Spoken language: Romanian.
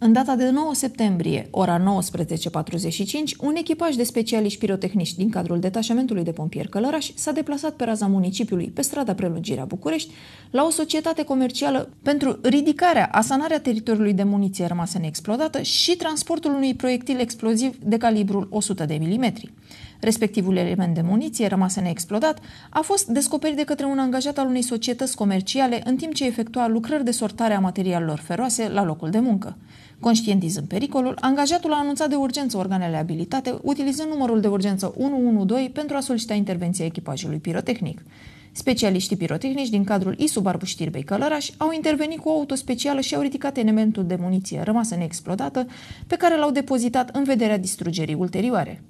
În data de 9 septembrie, ora 19.45, un echipaj de specialiști pirotehnici din cadrul detașamentului de pompieri Călăraș s-a deplasat pe raza municipiului, pe strada Prelungirea București, la o societate comercială pentru ridicarea, asanarea teritoriului de muniție rămasă neexplodată și transportul unui proiectil exploziv de calibrul 100 de milimetri. Respectivul element de muniție, rămas neexplodat, a fost descoperit de către un angajat al unei societăți comerciale în timp ce efectua lucrări de sortare a materialelor feroase la locul de muncă. Conștientizând pericolul, angajatul a anunțat de urgență organele abilitate, utilizând numărul de urgență 112 pentru a solicita intervenția echipajului pirotehnic. Specialiștii pirotehnici din cadrul ISU Barbu Știrbei Călăraș au intervenit cu o auto specială și au ridicat elementul de muniție rămasă neexplodată, pe care l-au depozitat în vederea distrugerii ulterioare.